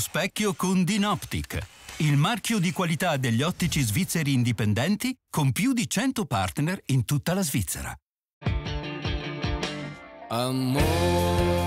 specchio con Dinoptic, il marchio di qualità degli ottici svizzeri indipendenti con più di 100 partner in tutta la Svizzera. Amore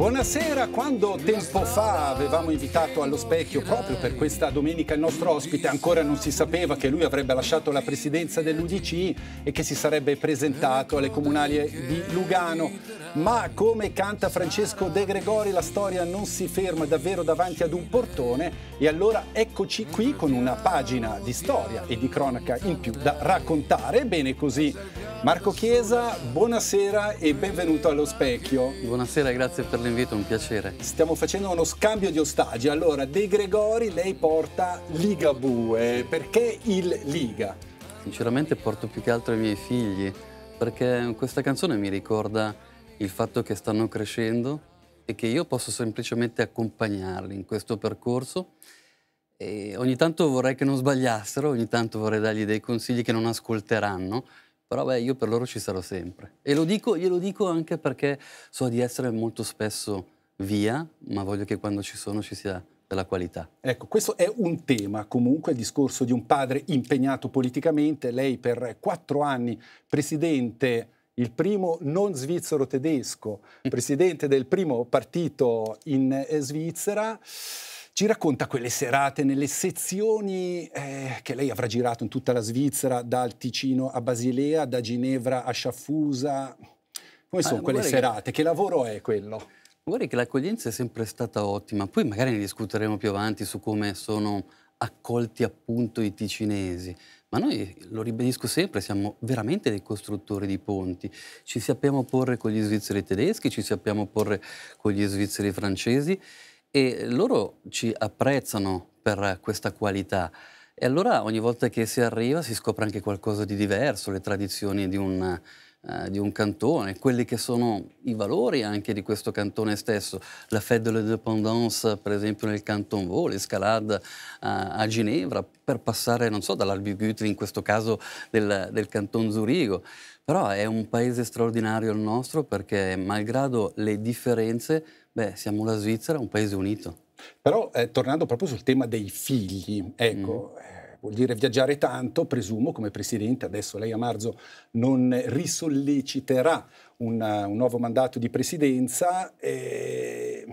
Buonasera, quando tempo fa avevamo invitato allo specchio proprio per questa domenica il nostro ospite, ancora non si sapeva che lui avrebbe lasciato la presidenza dell'Udc e che si sarebbe presentato alle comunali di Lugano, ma come canta Francesco De Gregori la storia non si ferma davvero davanti ad un portone e allora eccoci qui con una pagina di storia e di cronaca in più da raccontare, bene così. Marco Chiesa, buonasera e benvenuto allo specchio. Buonasera, grazie per l'invito l'invito, un piacere. Stiamo facendo uno scambio di ostaggi. Allora, De Gregori, lei porta Ligabue. Perché il Liga? Sinceramente porto più che altro i miei figli, perché questa canzone mi ricorda il fatto che stanno crescendo e che io posso semplicemente accompagnarli in questo percorso. E ogni tanto vorrei che non sbagliassero, ogni tanto vorrei dargli dei consigli che non ascolteranno, però beh, io per loro ci sarò sempre. E lo dico, glielo dico anche perché so di essere molto spesso via, ma voglio che quando ci sono ci sia della qualità. Ecco, questo è un tema comunque, il discorso di un padre impegnato politicamente, lei per quattro anni presidente il primo non svizzero tedesco, mm. presidente del primo partito in eh, Svizzera. Ci racconta quelle serate nelle sezioni eh, che lei avrà girato in tutta la Svizzera, dal Ticino a Basilea, da Ginevra a Sciaffusa. Come ah, sono ah, quelle serate? Che... che lavoro è quello? Guarda che l'accoglienza è sempre stata ottima, poi magari ne discuteremo più avanti su come sono accolti appunto i ticinesi, ma noi, lo ribadisco sempre, siamo veramente dei costruttori di ponti, ci sappiamo porre con gli svizzeri tedeschi, ci sappiamo porre con gli svizzeri francesi e loro ci apprezzano per questa qualità. E allora ogni volta che si arriva si scopre anche qualcosa di diverso, le tradizioni di un, eh, di un cantone, quelli che sono i valori anche di questo cantone stesso, la Fête de l'Indépendance per esempio nel Canton Vaux, l'Escalade eh, a Ginevra, per passare, non so, dall'Albigutri in questo caso del, del Canton Zurigo. Però è un paese straordinario il nostro perché malgrado le differenze Beh, siamo la Svizzera, un paese unito. Però eh, tornando proprio sul tema dei figli, ecco, mm. eh, vuol dire viaggiare tanto, presumo come Presidente, adesso lei a marzo non risolleciterà una, un nuovo mandato di Presidenza. Eh,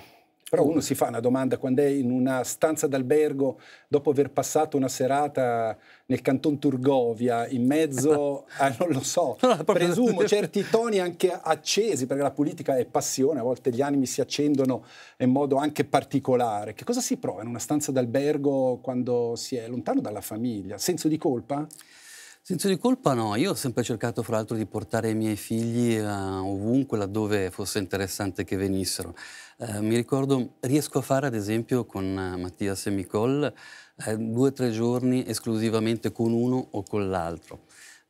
però uno si fa una domanda quando è in una stanza d'albergo dopo aver passato una serata nel canton Turgovia, in mezzo a, non lo so, no, presumo certi toni anche accesi, perché la politica è passione, a volte gli animi si accendono in modo anche particolare. Che cosa si prova in una stanza d'albergo quando si è lontano dalla famiglia? Senso di colpa? Senso di colpa no, io ho sempre cercato fra l'altro di portare i miei figli eh, ovunque laddove fosse interessante che venissero. Eh, mi ricordo, riesco a fare ad esempio con eh, Mattias e Nicole eh, due o tre giorni esclusivamente con uno o con l'altro.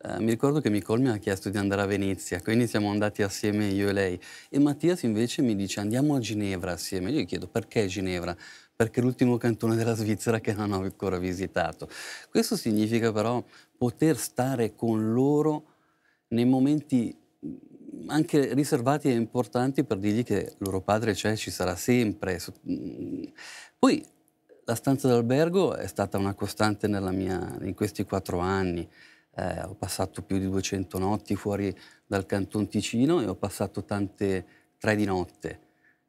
Eh, mi ricordo che Nicole mi ha chiesto di andare a Venezia, quindi siamo andati assieme io e lei. E Mattias invece mi dice andiamo a Ginevra assieme. Io gli chiedo perché Ginevra? Perché è l'ultimo cantone della Svizzera che non ho ancora visitato. Questo significa però poter stare con loro nei momenti mm, anche riservati e importanti per dirgli che loro padre c'è, ci sarà sempre. Mm, mm. Poi la stanza d'albergo è stata una costante mia, in questi quattro anni. Eh, ho passato più di 200 notti fuori dal Canton Ticino e ho passato tante tre di notte.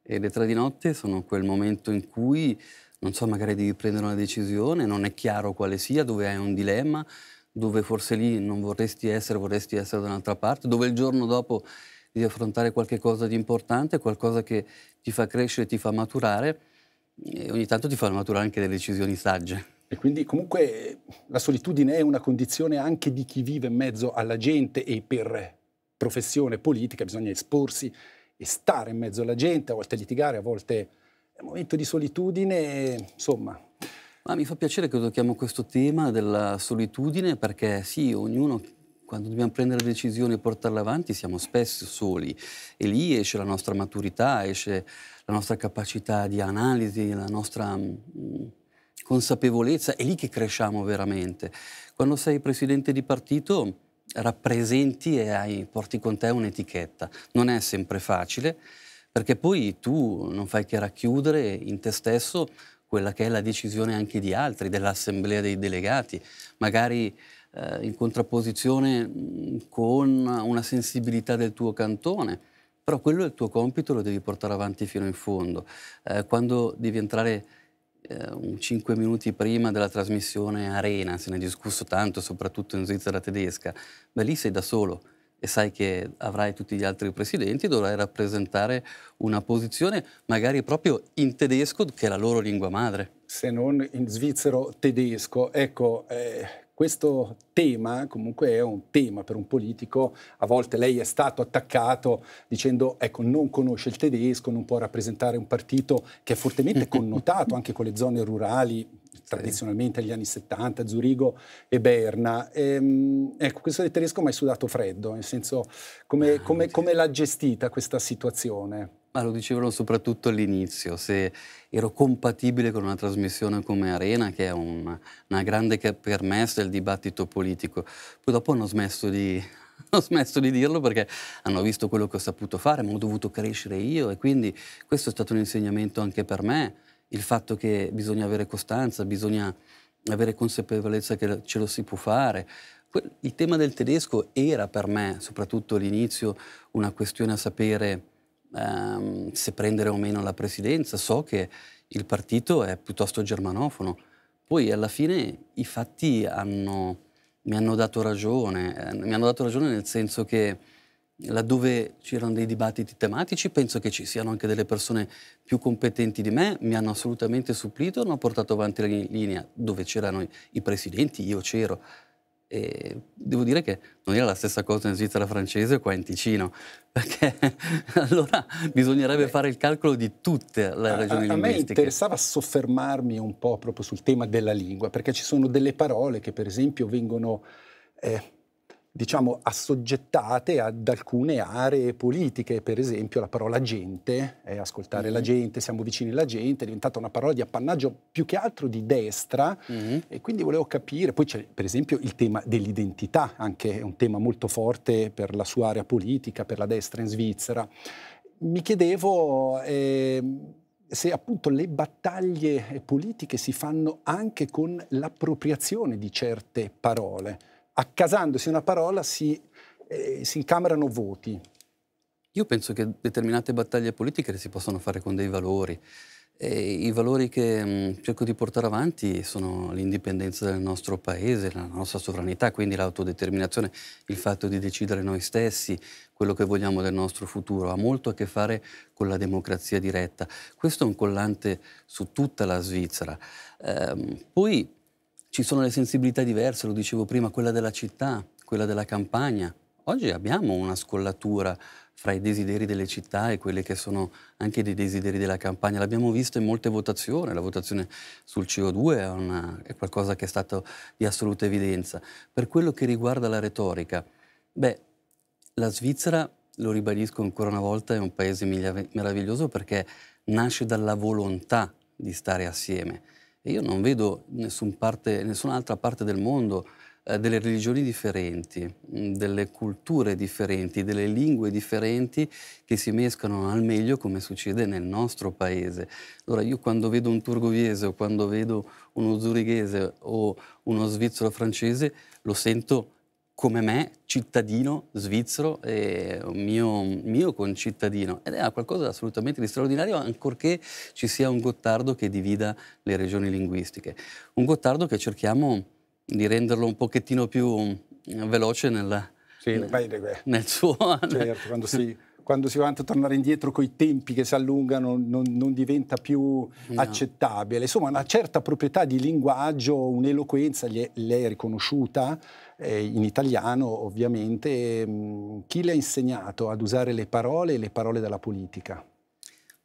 E le tre di notte sono quel momento in cui, non so, magari devi prendere una decisione, non è chiaro quale sia, dove hai un dilemma, dove forse lì non vorresti essere, vorresti essere da un'altra parte, dove il giorno dopo devi affrontare qualche cosa di importante, qualcosa che ti fa crescere, ti fa maturare e ogni tanto ti fanno maturare anche delle decisioni sagge. E quindi comunque la solitudine è una condizione anche di chi vive in mezzo alla gente e per professione politica bisogna esporsi e stare in mezzo alla gente, a volte litigare, a volte è un momento di solitudine, insomma. Ma mi fa piacere che tocchiamo questo tema della solitudine perché sì, ognuno quando dobbiamo prendere decisioni e portarle avanti siamo spesso soli e lì esce la nostra maturità, esce la nostra capacità di analisi, la nostra mm, consapevolezza, è lì che cresciamo veramente. Quando sei presidente di partito rappresenti e hai, porti con te un'etichetta. Non è sempre facile perché poi tu non fai che racchiudere in te stesso quella che è la decisione anche di altri, dell'assemblea dei delegati, magari eh, in contrapposizione mm, con una sensibilità del tuo cantone però quello è il tuo compito, lo devi portare avanti fino in fondo. Eh, quando devi entrare eh, un 5 minuti prima della trasmissione Arena, se ne è discusso tanto, soprattutto in Svizzera tedesca, ma lì sei da solo e sai che avrai tutti gli altri presidenti, dovrai rappresentare una posizione magari proprio in tedesco, che è la loro lingua madre. Se non in svizzero tedesco, ecco, eh, questo tema comunque è un tema per un politico, a volte lei è stato attaccato dicendo ecco non conosce il tedesco, non può rappresentare un partito che è fortemente connotato anche con le zone rurali tradizionalmente agli anni 70, Zurigo e Berna. E, ehm, ecco, questo del tedesco mi ha sudato freddo, nel senso come, ah, come, come l'ha gestita questa situazione? Ma lo dicevano soprattutto all'inizio, se ero compatibile con una trasmissione come Arena, che è un, una grande permessa del dibattito politico. Poi dopo hanno smesso di ho smesso di dirlo perché hanno visto quello che ho saputo fare, ma ho dovuto crescere io e quindi questo è stato un insegnamento anche per me, il fatto che bisogna avere costanza, bisogna avere consapevolezza che ce lo si può fare. Il tema del tedesco era per me, soprattutto all'inizio, una questione a sapere ehm, se prendere o meno la presidenza, so che il partito è piuttosto germanofono. Poi alla fine i fatti hanno, mi hanno dato ragione, eh, mi hanno dato ragione nel senso che laddove c'erano dei dibattiti tematici, penso che ci siano anche delle persone più competenti di me, mi hanno assolutamente supplito, hanno portato avanti la linea dove c'erano i presidenti, io c'ero. E devo dire che non era la stessa cosa in Svizzera francese o qua in Ticino, perché allora bisognerebbe Beh, fare il calcolo di tutte le ragioni a, a linguistiche. A me interessava soffermarmi un po' proprio sul tema della lingua, perché ci sono delle parole che per esempio vengono... Eh, diciamo, assoggettate ad alcune aree politiche, per esempio la parola gente, eh, ascoltare mm-hmm. la gente, siamo vicini alla gente, è diventata una parola di appannaggio più che altro di destra mm-hmm. e quindi volevo capire, poi c'è per esempio il tema dell'identità, anche un tema molto forte per la sua area politica, per la destra in Svizzera. Mi chiedevo... Eh, se appunto le battaglie politiche si fanno anche con l'appropriazione di certe parole accasandosi una parola si, eh, si incamerano voti. Io penso che determinate battaglie politiche si possano fare con dei valori. E I valori che mh, mm, cerco di portare avanti sono l'indipendenza del nostro paese, la nostra sovranità, quindi l'autodeterminazione, il fatto di decidere noi stessi quello che vogliamo del nostro futuro. Ha molto a che fare con la democrazia diretta. Questo è un collante su tutta la Svizzera. Ehm, poi ci sono le sensibilità diverse, lo dicevo prima, quella della città, quella della campagna. Oggi abbiamo una scollatura fra i desideri delle città e quelli che sono anche dei desideri della campagna. L'abbiamo visto in molte votazioni, la votazione sul CO2 è, una, è, qualcosa che è stato di assoluta evidenza. Per quello che riguarda la retorica, beh, la Svizzera, lo ribadisco ancora una volta, è un paese meraviglioso perché nasce dalla volontà di stare assieme e io non vedo nessun parte, nessun'altra parte del mondo eh, delle religioni differenti, mm, delle culture differenti, delle lingue differenti che si mescano al meglio come succede nel nostro paese. Allora io quando vedo un turgoviese o quando vedo uno zurichese o uno svizzero francese lo sento come me, cittadino svizzero e un mio, mio, concittadino. Ed è qualcosa assolutamente di straordinario, ancorché ci sia un Gottardo che divida le regioni linguistiche. Un Gottardo che cerchiamo di renderlo un pochettino più mm, veloce nel, sì, nel, nel suo... Certo, quando si quando si va a tornare indietro con i tempi che si allungano non, non diventa più no. accettabile. Insomma, una certa proprietà di linguaggio, un'eloquenza, lei è riconosciuta eh, in italiano ovviamente. Mm, chi le ha insegnato ad usare le parole e le parole della politica?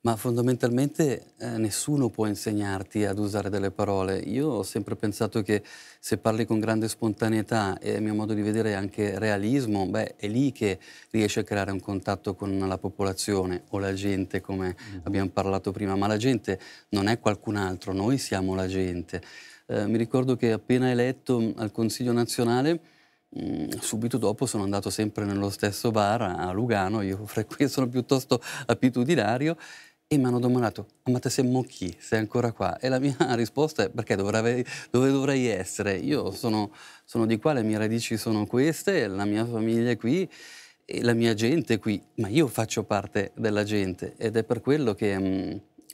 Ma fondamentalmente eh, nessuno può insegnarti ad usare delle parole. Io ho sempre pensato che se parli con grande spontaneità e a mio modo di vedere anche realismo, beh, è lì che riesci a creare un contatto con la popolazione o la gente, come mm. abbiamo parlato prima. Ma la gente non è qualcun altro, noi siamo la gente. Eh, mi ricordo che appena eletto mm, al Consiglio nazionale, mm, subito dopo sono andato sempre nello stesso bar a Lugano, io sono piuttosto abitudinario e mi hanno domandato, ma te sei Mochi, sei ancora qua? E la mia risposta è perché dovrei, dove dovrei essere? Io sono, sono di qua, le mie radici sono queste, la mia famiglia è qui e la mia gente è qui, ma io faccio parte della gente ed è per quello che mh,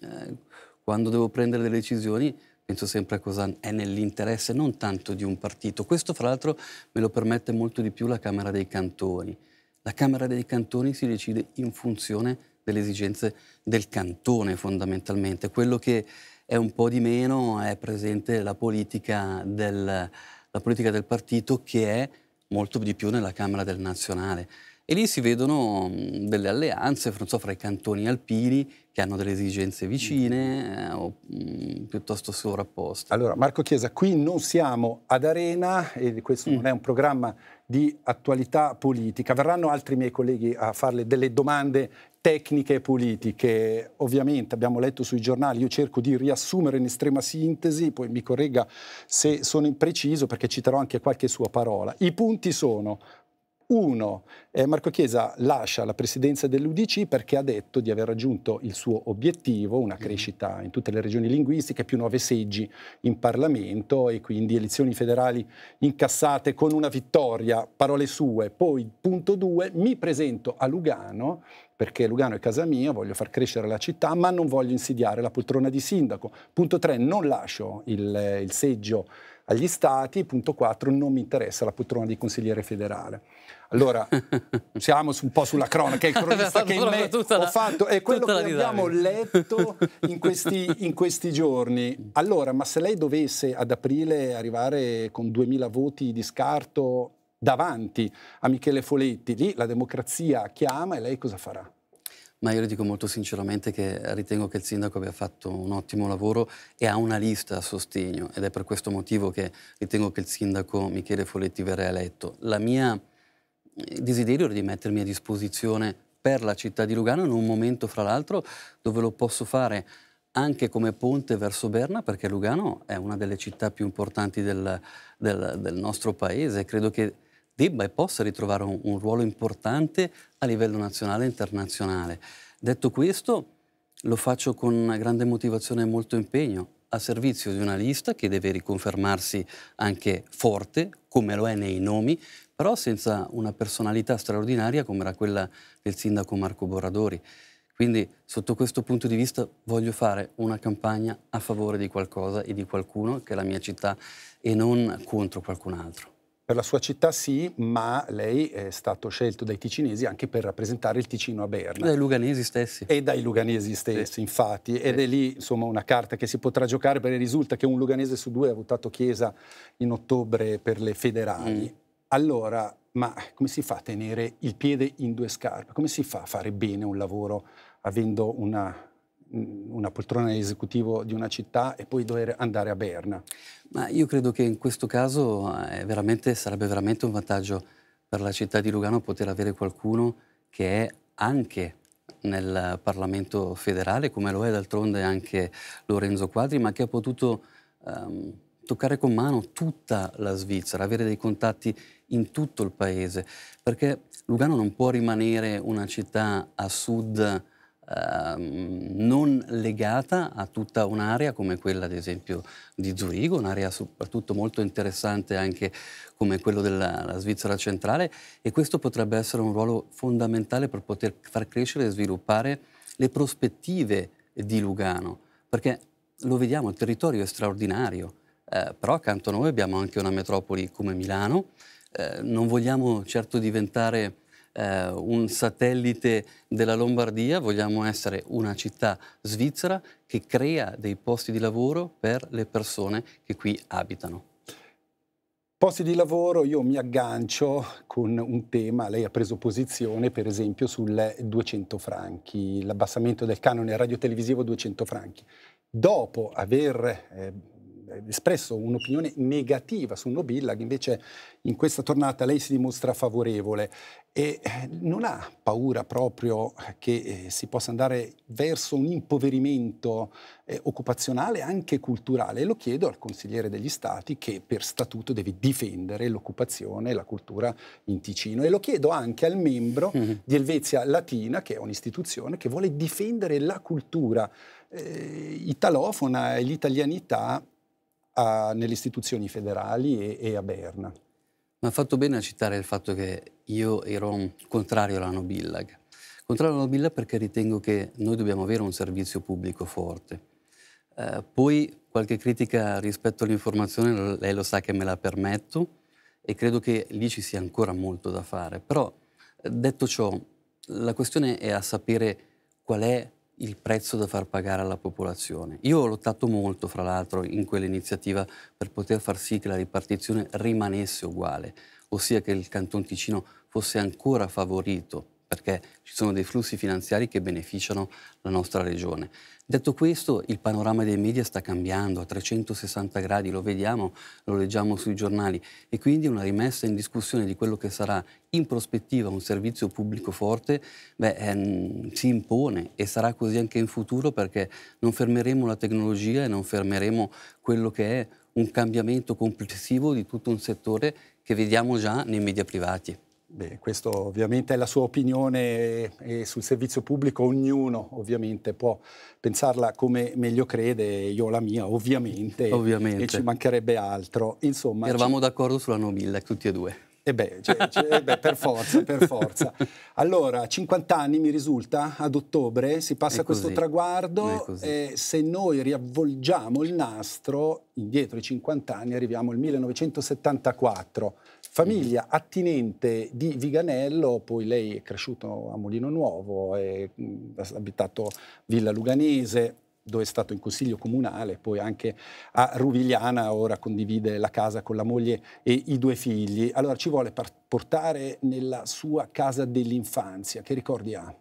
mm, eh, quando devo prendere delle decisioni penso sempre a cosa è nell'interesse non tanto di un partito. Questo fra l'altro me lo permette molto di più la Camera dei Cantoni. La Camera dei Cantoni si decide in funzione delle esigenze del cantone fondamentalmente. Quello che è un po' di meno è presente la politica del, la politica del partito che è molto di più nella Camera del Nazionale. E lì si vedono mm, delle alleanze so, fra i cantoni alpini che hanno delle esigenze vicine eh, o mh, mm, piuttosto sovrapposte. Allora, Marco Chiesa, qui non siamo ad Arena e questo mm. non è un programma di attualità politica. Verranno altri miei colleghi a farle delle domande tecniche e politiche. Ovviamente abbiamo letto sui giornali, io cerco di riassumere in estrema sintesi, poi mi corregga se sono impreciso perché citerò anche qualche sua parola. I punti sono uno, eh, Marco Chiesa lascia la presidenza dell'UDC perché ha detto di aver raggiunto il suo obiettivo, una crescita in tutte le regioni linguistiche, più nove seggi in Parlamento e quindi elezioni federali incassate con una vittoria, parole sue. Poi, punto due, mi presento a Lugano perché Lugano è casa mia, voglio far crescere la città, ma non voglio insidiare la poltrona di sindaco. Punto tre, non lascio il, il seggio agli stati, punto 4, non mi interessa la poltrona di consigliere federale. Allora, siamo un po' sulla cronaca, il cronista che in me ho fatto è quello che abbiamo letto in questi, in questi, giorni. Allora, ma se lei dovesse ad aprile arrivare con 2000 voti di scarto davanti a Michele Foletti, lì la democrazia chiama e lei cosa farà? ma io le dico molto sinceramente che ritengo che il sindaco abbia fatto un ottimo lavoro e ha una lista a sostegno ed è per questo motivo che ritengo che il sindaco Michele Folletti verrà eletto. La mia eh, desiderio è di mettermi a disposizione per la città di Lugano in un momento, fra l'altro, dove lo posso fare anche come ponte verso Berna, perché Lugano è una delle città più importanti del, del, del nostro paese. Credo che debba e possa ritrovare un, un ruolo importante a livello nazionale e internazionale. Detto questo, lo faccio con una grande motivazione e molto impegno, a servizio di una lista che deve riconfermarsi anche forte, come lo è nei nomi, però senza una personalità straordinaria come era quella del sindaco Marco Borradori. Quindi sotto questo punto di vista voglio fare una campagna a favore di qualcosa e di qualcuno che è la mia città e non contro qualcun altro. Per la sua città sì, ma lei è stato scelto dai ticinesi anche per rappresentare il Ticino a Berna. Dai luganesi stessi. E dai luganesi stessi, sì. infatti. Ed sì. è lì, insomma, una carta che si potrà giocare perché risulta che un luganese su due ha votato Chiesa in ottobre per le federali. Mm. Allora, ma come si fa a tenere il piede in due scarpe? Come si fa a fare bene un lavoro avendo una una poltrona di esecutivo di una città e poi dover andare a Berna. Ma io credo che in questo caso eh, veramente, sarebbe veramente un vantaggio per la città di Lugano poter avere qualcuno che è anche nel Parlamento federale, come lo è d'altronde anche Lorenzo Quadri, ma che ha potuto um, toccare con mano tutta la Svizzera, avere dei contatti in tutto il paese, perché Lugano non può rimanere una città a sud Ehm, non legata a tutta un'area come quella ad esempio di Zurigo, un'area soprattutto molto interessante anche come quello della Svizzera centrale e questo potrebbe essere un ruolo fondamentale per poter far crescere e sviluppare le prospettive di Lugano, perché lo vediamo, il territorio è straordinario, eh, però accanto a noi abbiamo anche una metropoli come Milano, eh, non vogliamo certo diventare eh, un satellite della Lombardia, vogliamo essere una città svizzera che crea dei posti di lavoro per le persone che qui abitano. Posti di lavoro, io mi aggancio con un tema, lei ha preso posizione per esempio sul 200 franchi, l'abbassamento del canone radiotelevisivo 200 franchi. Dopo aver eh, eh, espresso un'opinione negativa su Nobillag, invece in questa tornata lei si dimostra favorevole e eh, non ha paura proprio che eh, si possa andare verso un impoverimento occupazionale anche culturale. lo chiedo al consigliere degli Stati che per statuto deve difendere l'occupazione e la cultura in Ticino e lo chiedo anche al membro mm -hmm. di Elvezia Latina, che è un'istituzione che vuole difendere la cultura eh, italofona e l'italianità a, nelle istituzioni federali e, e a Berna. Ma ha fatto bene a citare il fatto che io ero contrario alla Nobillag. Contrario alla Nobillag perché ritengo che noi dobbiamo avere un servizio pubblico forte. Eh, poi qualche critica rispetto all'informazione, lei lo sa che me la permetto e credo che lì ci sia ancora molto da fare. Però eh, detto ciò, la questione è a sapere qual è il prezzo da far pagare alla popolazione. Io ho lottato molto, fra l'altro, in quell'iniziativa per poter far sì che la ripartizione rimanesse uguale, ossia che il Canton Ticino fosse ancora favorito perché ci sono dei flussi finanziari che beneficiano la nostra regione. Detto questo, il panorama dei media sta cambiando a 360 gradi, lo vediamo, lo leggiamo sui giornali e quindi una rimessa in discussione di quello che sarà in prospettiva un servizio pubblico forte beh, ehm, si impone e sarà così anche in futuro perché non fermeremo la tecnologia e non fermeremo quello che è un cambiamento complessivo di tutto un settore che vediamo già nei media privati. Beh, questa ovviamente è la sua opinione e sul servizio pubblico ognuno ovviamente può pensarla come meglio crede, io la mia ovviamente, ovviamente. e ci mancherebbe altro. Insomma, Eravamo ci... d'accordo sull'anno 1000 tutti e due. E eh beh, c'è, cioè, c'è, cioè, eh beh, per forza, per forza. Allora, 50 anni mi risulta, ad ottobre si passa questo traguardo e se noi riavvolgiamo il nastro, indietro i 50 anni arriviamo al 1974 famiglia attinente di Viganello, poi lei è cresciuto a Molino Nuovo, è, ha abitato Villa Luganese, dove è stato in consiglio comunale, poi anche a Ruvigliana, ora condivide la casa con la moglie e i due figli. Allora ci vuole portare nella sua casa dell'infanzia, che ricordi ha?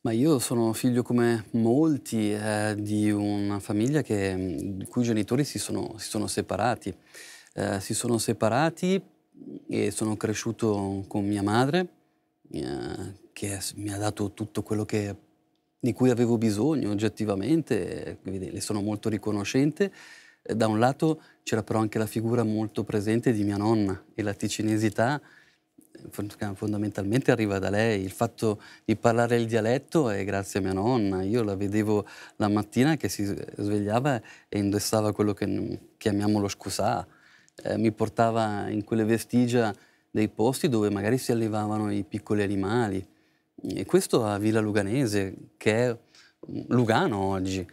Ma io sono figlio come molti eh, di una famiglia che, di cui i genitori si sono, si sono separati. Eh, si sono separati e sono cresciuto con mia madre eh, che mi ha dato tutto quello che, di cui avevo bisogno oggettivamente, le sono molto riconoscente. Eh, da un lato c'era però anche la figura molto presente di mia nonna e la ticinesi,tà eh, fondamentalmente arriva da lei. Il fatto di parlare il dialetto è grazie a mia nonna. Io la vedevo la mattina che si svegliava e indossava quello che chiamiamo lo scusà, eh, mi portava in quelle vestigia dei posti dove magari si allevavano i piccoli animali. E questo a Villa Luganese, che è mm, Lugano oggi.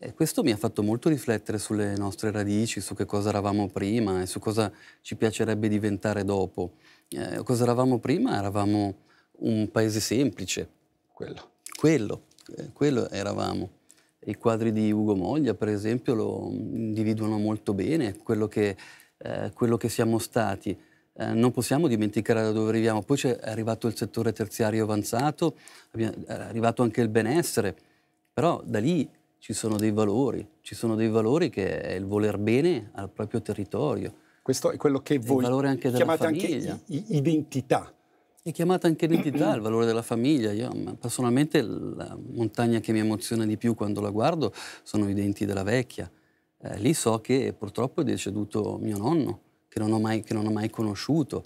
E questo mi ha fatto molto riflettere sulle nostre radici, su che cosa eravamo prima e su cosa ci piacerebbe diventare dopo. Eh, cosa eravamo prima? Eravamo un paese semplice. Quello. Quello, eh, quello eravamo. I quadri di Ugo Moglia, per esempio, lo mm, individuano molto bene, quello che eh, quello che siamo stati. Eh, non possiamo dimenticare da dove arriviamo. Poi c'è arrivato il settore terziario avanzato, è arrivato anche il benessere, però da lì ci sono dei valori, ci sono dei valori che è il voler bene al proprio territorio. Questo è quello che voi anche chiamate famiglia. anche identità. È chiamata anche identità, il valore della famiglia. Io, mm, personalmente la montagna che mi emoziona di più quando la guardo sono i denti della vecchia, eh, lì so che purtroppo è deceduto mio nonno, che non ho mai, non ho mai conosciuto.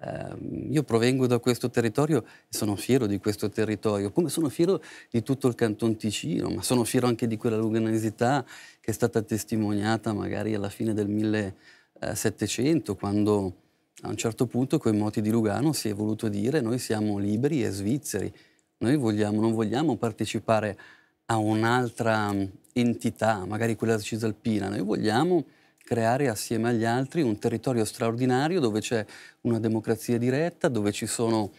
Eh, io provengo da questo territorio e sono fiero di questo territorio, come sono fiero di tutto il Canton Ticino, ma sono fiero anche di quella luganesità che è stata testimoniata magari alla fine del 1700, quando a un certo punto con i moti di Lugano si è voluto dire noi siamo liberi e svizzeri, noi vogliamo, non vogliamo partecipare a a un'altra mm, entità, magari quella cisalpina. Noi vogliamo creare assieme agli altri un territorio straordinario dove c'è una democrazia diretta, dove ci sono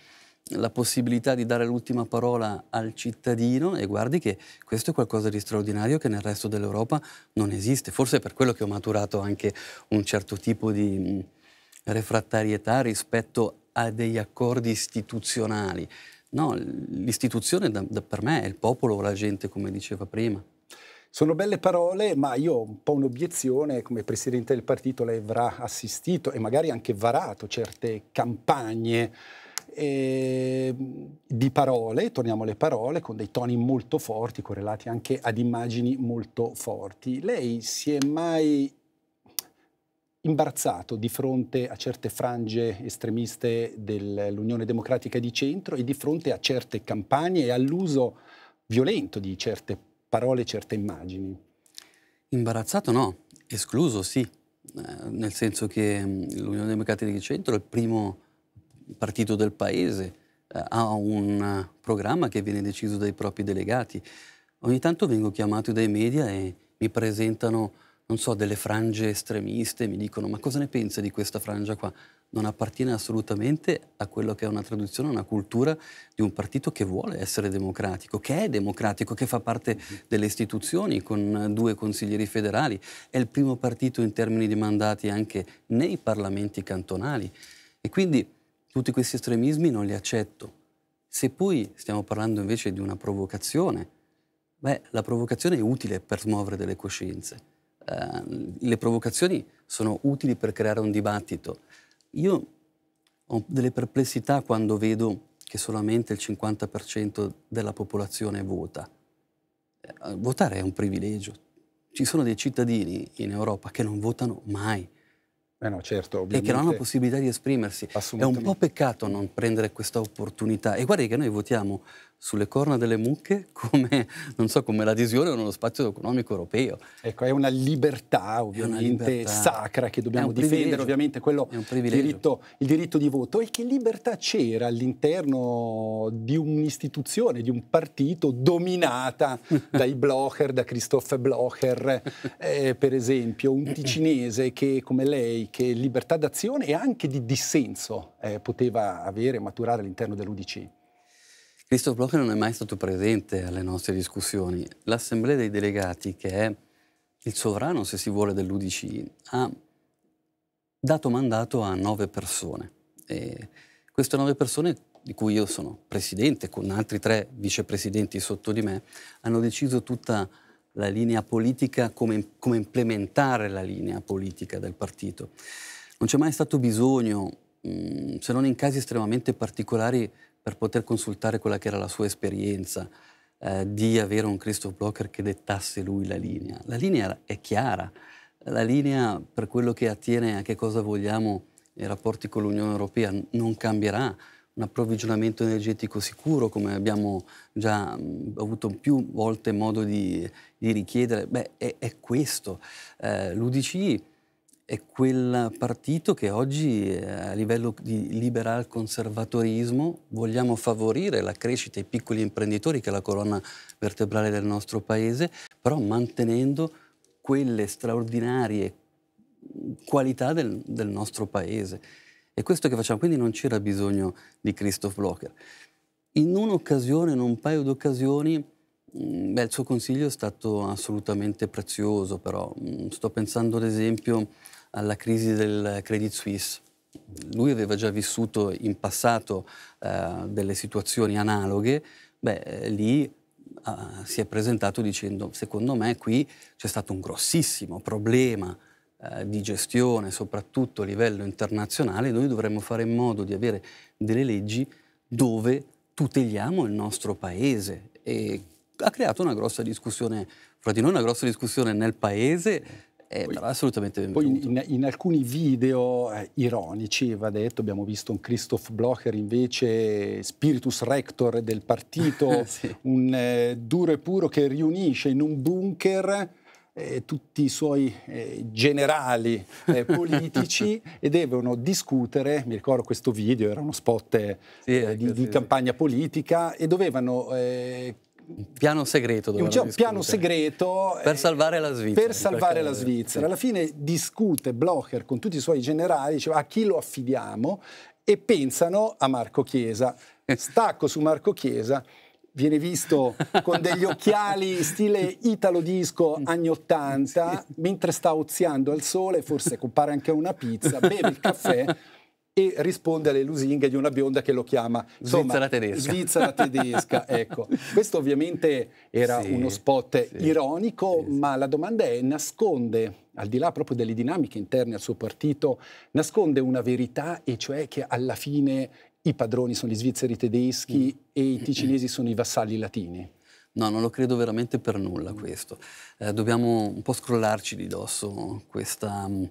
la possibilità di dare l'ultima parola al cittadino e guardi che questo è qualcosa di straordinario che nel resto dell'Europa non esiste. Forse è per quello che ho maturato anche un certo tipo di mm, refrattarietà rispetto a degli accordi istituzionali. No, l'istituzione da, da, per me è il popolo o la gente, come diceva prima. Sono belle parole, ma io ho un po' un'obiezione, come Presidente del partito lei avrà assistito e magari anche varato certe campagne eh, di parole, torniamo alle parole, con dei toni molto forti, correlati anche ad immagini molto forti. Lei si è mai imbarazzato di fronte a certe frange estremiste dell'Unione Democratica di Centro e di fronte a certe campagne e all'uso violento di certe parole, certe immagini? Imbarazzato no, escluso sì, eh, nel senso che mm, l'Unione Democratica di Centro è il primo partito del Paese, eh, ha un programma che viene deciso dai propri delegati. Ogni tanto vengo chiamato dai media e mi presentano non so, delle frange estremiste, mi dicono ma cosa ne pensa di questa frangia qua? Non appartiene assolutamente a quello che è una tradizione, una cultura di un partito che vuole essere democratico, che è democratico, che fa parte delle istituzioni con due consiglieri federali, è il primo partito in termini di mandati anche nei parlamenti cantonali. E quindi tutti questi estremismi non li accetto. Se poi stiamo parlando invece di una provocazione, beh, la provocazione è utile per smuovere delle coscienze Ehm, le provocazioni sono utili per creare un dibattito. Io ho delle perplessità quando vedo che solamente il 50% della popolazione vota. Eh, votare è un privilegio. Ci sono dei cittadini in Europa che non votano mai. Eh no, certo, e che non hanno la possibilità di esprimersi. È un po' peccato non prendere questa opportunità. E guardi che noi votiamo sulle corna delle mucche come, so, come l'adesione nello spazio economico europeo. Ecco, è una libertà ovviamente una libertà. sacra che dobbiamo difendere, ovviamente quello diritto, il diritto di voto. E che libertà c'era all'interno di un'istituzione, di un partito dominata dai Blocher, da Christophe Blocher, eh, per esempio, un ticinese che come lei, che libertà d'azione e anche di dissenso eh, poteva avere e maturare all'interno dell'UDC? Christoph Bloch non è mai stato presente alle nostre discussioni. L'Assemblea dei Delegati, che è il sovrano, se si vuole, dell'UDC, ha dato mandato a nove persone. E queste nove persone, di cui io sono presidente, con altri tre vicepresidenti sotto di me, hanno deciso tutta la linea politica, come, come implementare la linea politica del partito. Non c'è mai stato bisogno, mh, mm, se non in casi estremamente particolari, per poter consultare quella che era la sua esperienza, eh, di avere un Christoph Blocker che dettasse lui la linea. La linea è chiara, la linea per quello che attiene a che cosa vogliamo i rapporti con l'Unione Europea non cambierà, un approvvigionamento energetico sicuro come abbiamo già avuto più volte modo di, di richiedere, beh è, è questo. Eh, L'UDC è quel partito che oggi eh, a livello di liberal conservatorismo vogliamo favorire la crescita ai piccoli imprenditori che è la colonna vertebrale del nostro paese, però mantenendo quelle straordinarie qualità del, del nostro paese. È questo che facciamo, quindi non c'era bisogno di Christoph Blocher. In un'occasione, in un paio di occasioni, mm, Beh, il suo consiglio è stato assolutamente prezioso, però mm, sto pensando ad esempio alla crisi del Credit Suisse. Lui aveva già vissuto in passato eh, delle situazioni analoghe, beh, eh, lì eh, si è presentato dicendo secondo me qui c'è stato un grossissimo problema eh, di gestione, soprattutto a livello internazionale, noi dovremmo fare in modo di avere delle leggi dove tuteliamo il nostro paese e ha creato una grossa discussione fra di noi, una grossa discussione nel paese eh, poi, assolutamente benvenuto. Poi in, in alcuni video eh, ironici, va detto, abbiamo visto un Christoph Blocher invece spiritus rector del partito, sì. un eh, duro e puro che riunisce in un bunker eh, tutti i suoi eh, generali eh, politici e devono discutere, mi ricordo questo video, era uno spot eh, sì, di, ecco, di, campagna politica e dovevano eh, piano segreto. Un piano segreto per eh, salvare la Svizzera. Per salvare la Svizzera. Alla fine discute Blocher con tutti i suoi generali, dice a chi lo affidiamo e pensano a Marco Chiesa. Stacco su Marco Chiesa viene visto con degli occhiali stile italo disco anni 80, mentre sta oziando al sole, forse compare anche una pizza, beve il caffè e risponde alle lusinghe di una bionda che lo chiama insomma, Svizzera tedesca. Svizzera tedesca ecco. Questo ovviamente era sì, uno spot sì, ironico, sì. ma la domanda è nasconde, al di là proprio delle dinamiche interne al suo partito, nasconde una verità e cioè che alla fine i padroni sono gli svizzeri tedeschi mm. e i ticinesi sono i vassalli latini? No, non lo credo veramente per nulla questo. Eh, dobbiamo un po' scrollarci di dosso questa mm,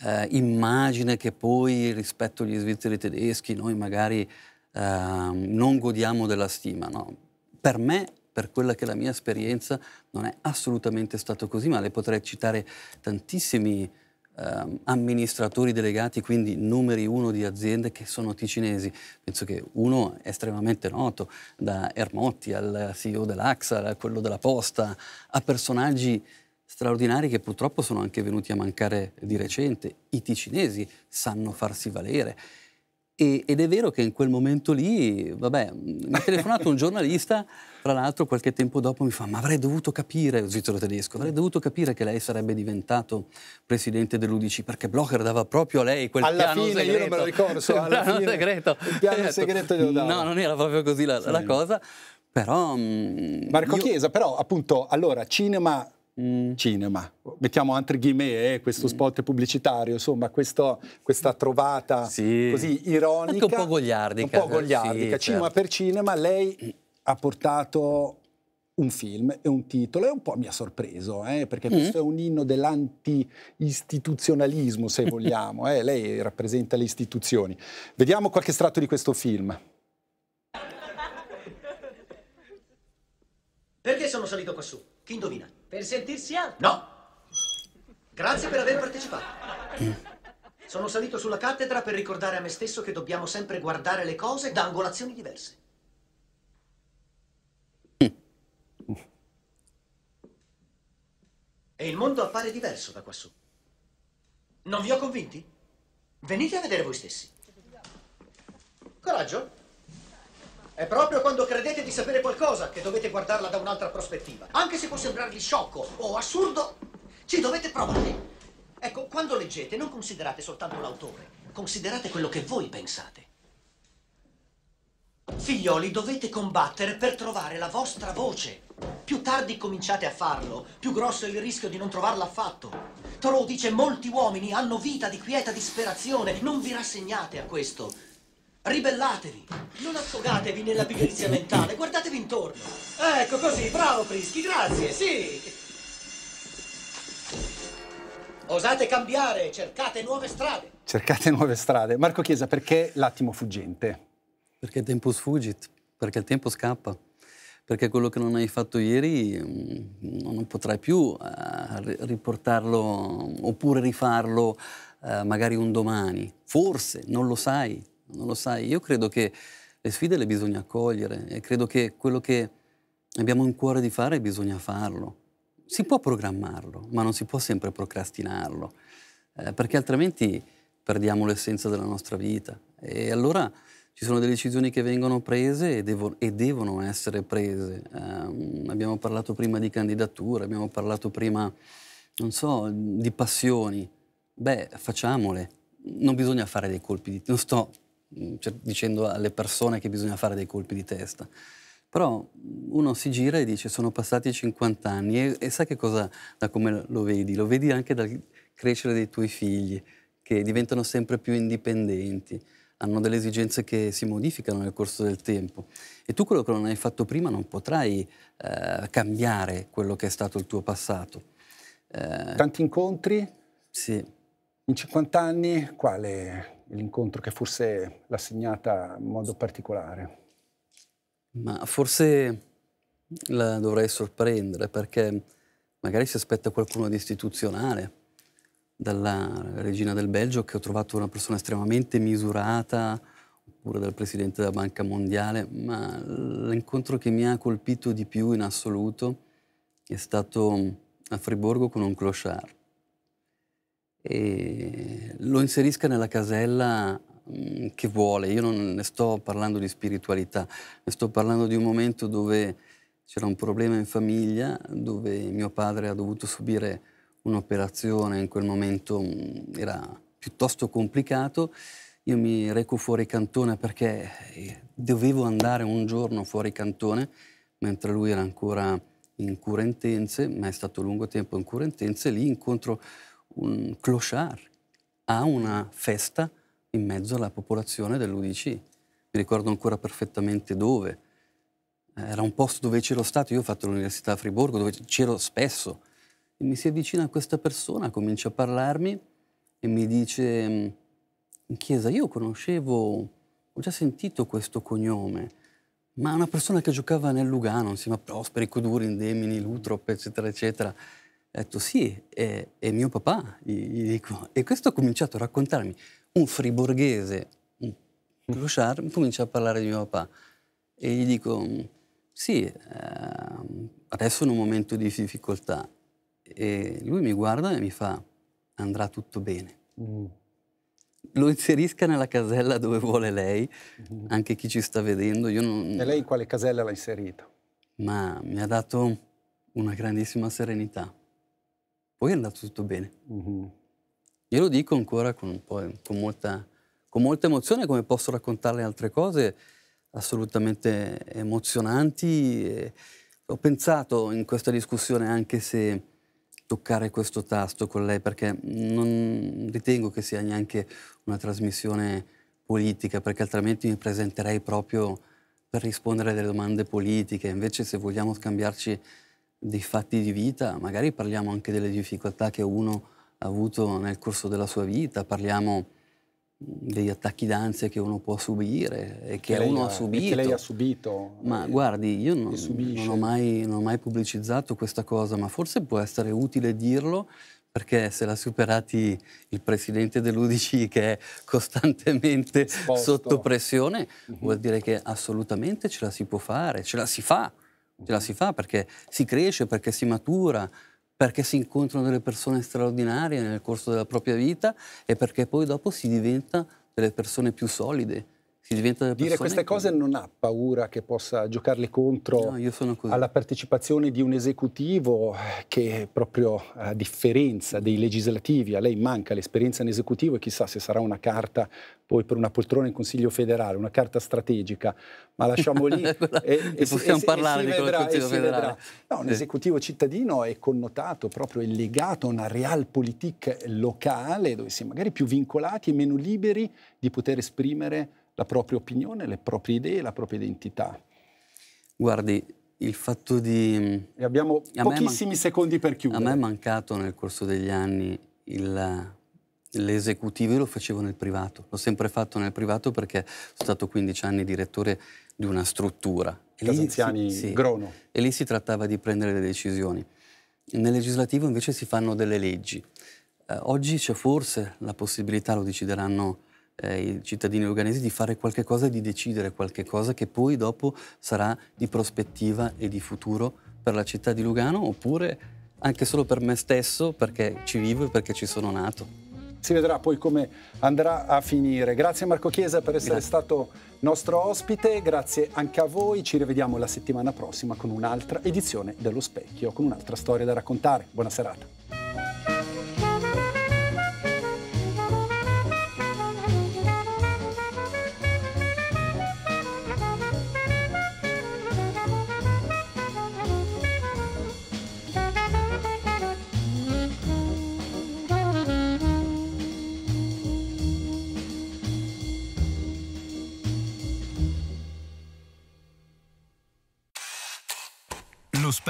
eh, immagine che poi rispetto agli svizzeri tedeschi noi magari ehm, non godiamo della stima. No? Per me per quella che è la mia esperienza, non è assolutamente stato così, ma le potrei citare tantissimi eh, amministratori delegati, quindi numeri uno di aziende che sono ticinesi. Penso che uno è estremamente noto, da Ermotti al CEO dell'Axa, a quello della Posta, a personaggi straordinari che purtroppo sono anche venuti a mancare di recente. I ticinesi sanno farsi valere. E, ed è vero che in quel momento lì, vabbè, mi ha telefonato un giornalista, tra l'altro qualche tempo dopo mi fa, ma avrei dovuto capire, svizzero tedesco, avrei dovuto capire che lei sarebbe diventato presidente dell'Udic, perché Blocher dava proprio a lei quel alla piano fine, segreto. Io non me lo ricordo, cioè, so, alla piano fine, segreto. Il piano certo. segreto glielo dava. No, non era proprio così la, sì. la cosa, però... Mm, Marco io... Chiesa, però appunto, allora, cinema mm. cinema. Mettiamo Entre Guillemets, eh, questo mm. spot pubblicitario, insomma, questo, questa trovata sì. così ironica. Anche un po' gogliardica. Un po' eh. gogliardica. Sì, cinema certo. per cinema, lei ha portato un film e un titolo e un po' mi ha sorpreso, eh, perché mm. questo è un inno dell'anti-istituzionalismo, se vogliamo. Eh, lei rappresenta le istituzioni. Vediamo qualche strato di questo film. Perché sono salito quassù? Chi indovina? Per sentirsi alto. No. Grazie per aver partecipato. Sono salito sulla cattedra per ricordare a me stesso che dobbiamo sempre guardare le cose da angolazioni diverse. E il mondo appare diverso da quassù. Non vi ho convinti? Venite a vedere voi stessi. Coraggio! È proprio quando credete di sapere qualcosa che dovete guardarla da un'altra prospettiva. Anche se può sembrarvi sciocco o assurdo, ci dovete provare. Ecco, quando leggete non considerate soltanto l'autore, considerate quello che voi pensate. Figlioli, dovete combattere per trovare la vostra voce. Più tardi cominciate a farlo, più grosso è il rischio di non trovarla affatto. Thoreau dice molti uomini hanno vita di quieta disperazione, non vi rassegnate a questo. Ribellatevi, non affogatevi nella pigrizia mentale, guardatevi intorno. Ecco così, bravo Frischi, grazie, sì. Osate cambiare, cercate nuove strade. Cercate nuove strade. Marco Chiesa, perché l'attimo fuggente? Perché tempus fugit, perché il tempo scappa perché quello che non hai fatto ieri mm, non potrai più eh, riportarlo oppure rifarlo eh, magari un domani, forse, non lo sai, non lo sai. Io credo che le sfide le bisogna accogliere e credo che quello che abbiamo in cuore di fare bisogna farlo. Si può programmarlo, ma non si può sempre procrastinarlo, eh, perché altrimenti perdiamo l'essenza della nostra vita. E allora ci sono delle decisioni che vengono prese e, devo, e devono essere prese. Eh, abbiamo parlato prima di candidature, abbiamo parlato prima, non so, di passioni. Beh, facciamole. Non bisogna fare dei colpi di... Non sto Mm, cioè, dicendo alle persone che bisogna fare dei colpi di testa. Però uno si gira e dice sono passati 50 anni e, e sai che cosa, da come lo vedi? Lo vedi anche dal crescere dei tuoi figli, che diventano sempre più indipendenti, hanno delle esigenze che si modificano nel corso del tempo. E tu quello che non hai fatto prima non potrai eh, cambiare quello che è stato il tuo passato. Eh, Tanti incontri? Sì. In 50 anni quale, l'incontro che forse l'ha segnata in modo particolare? Ma forse la dovrei sorprendere perché magari si aspetta qualcuno di istituzionale dalla regina del Belgio che ho trovato una persona estremamente misurata oppure dal presidente della Banca Mondiale, ma l'incontro che mi ha colpito di più in assoluto è stato a Friburgo con un clochard e lo inserisca nella casella mm, che vuole. Io non ne sto parlando di spiritualità, ne sto parlando di un momento dove c'era un problema in famiglia, dove mio padre ha dovuto subire un'operazione, in quel momento mm, era piuttosto complicato. Io mi reco fuori cantone perché eh, dovevo andare un giorno fuori cantone, mentre lui era ancora in cura intense, ma è stato lungo tempo in cura Curentense, lì incontro un clochard a una festa in mezzo alla popolazione dell'UDC. Mi ricordo ancora perfettamente dove. Era un posto dove c'ero stato, io ho fatto l'università a Friburgo, dove c'ero spesso. E mi si avvicina a questa persona, comincia a parlarmi e mi dice, in chiesa io conoscevo, ho già sentito questo cognome, ma una persona che giocava nel Lugano, insieme a Prosperi, Coduri, Indemini, Lutrop, eccetera, eccetera ho detto sì, è, è mio papà, gli, dico. E questo ha cominciato a raccontarmi. Un friburghese, un clochard, comincia a parlare di mio papà. E gli dico, sì, eh, adesso è un momento di difficoltà. E lui mi guarda e mi fa, andrà tutto bene. Mm. Lo inserisca nella casella dove vuole lei, mm. anche chi ci sta vedendo. Non... E lei in quale casella l'ha inserita? Ma mi ha dato una grandissima serenità. Poi è andato tutto bene. Mm-hmm. Io dico ancora con, eh, con, molta, con molta emozione, come posso raccontarle altre cose assolutamente emozionanti. Ho pensato in questa discussione anche se toccare questo tasto con lei, perché non ritengo che sia neanche una trasmissione politica, perché altrimenti mi presenterei proprio per rispondere alle domande politiche. Invece se vogliamo scambiarci dei fatti di vita, magari parliamo anche delle difficoltà che uno ha avuto nel corso della sua vita, parliamo degli attacchi d'ansia che uno può subire e che, che uno ha, subito. che lei ha subito. Ma e, eh, guardi, io non, non, ho mai, non ho mai pubblicizzato questa cosa, ma forse può essere utile dirlo perché se l'ha superati il presidente dell'Udici che è costantemente Sposto. sotto pressione, mm-hmm. vuol dire che assolutamente ce la si può fare, ce la si fa ce la si fa perché si cresce, perché si matura, perché si incontrano delle persone straordinarie nel corso della propria vita e perché poi dopo si diventa delle persone più solide, si diventa Dire queste cose non ha paura che possa giocarle contro no, alla partecipazione di un esecutivo che proprio a differenza dei legislativi, a lei manca l'esperienza in esecutivo e chissà se sarà una carta poi per una poltrona in Consiglio federale, una carta strategica, ma lasciamo lì eh, e, e, possiamo e, parlare e di vedrà, Consiglio federale. No, un esecutivo cittadino è connotato proprio, è legato a una realpolitik locale dove si è magari più vincolati e meno liberi di poter esprimere la propria opinione, le proprie idee, la propria identità. Guardi, il fatto di... E abbiamo pochissimi man... secondi per chiudere. A me è mancato nel corso degli anni il... L'esecutivo io lo facevo nel privato, l'ho sempre fatto nel privato perché sono stato 15 anni direttore di una struttura. E Casa anziani sì, Grono. E lì si trattava di prendere le decisioni. Nel legislativo invece si fanno delle leggi. Eh, oggi c'è forse la possibilità, lo decideranno eh, i cittadini uganesi di fare qualche cosa e di decidere qualche cosa che poi dopo sarà di prospettiva e di futuro per la città di Lugano oppure anche solo per me stesso perché ci vivo e perché ci sono nato si vedrà poi come andrà a finire. Grazie Marco Chiesa per essere grazie. stato nostro ospite, grazie anche a voi, ci rivediamo la settimana prossima con un'altra edizione dello Specchio, con un'altra storia da raccontare. Buona serata.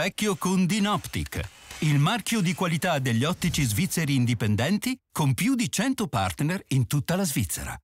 vecchio con Dinoptic, il marchio di qualità degli ottici svizzeri indipendenti con più di 100 partner in tutta la Svizzera.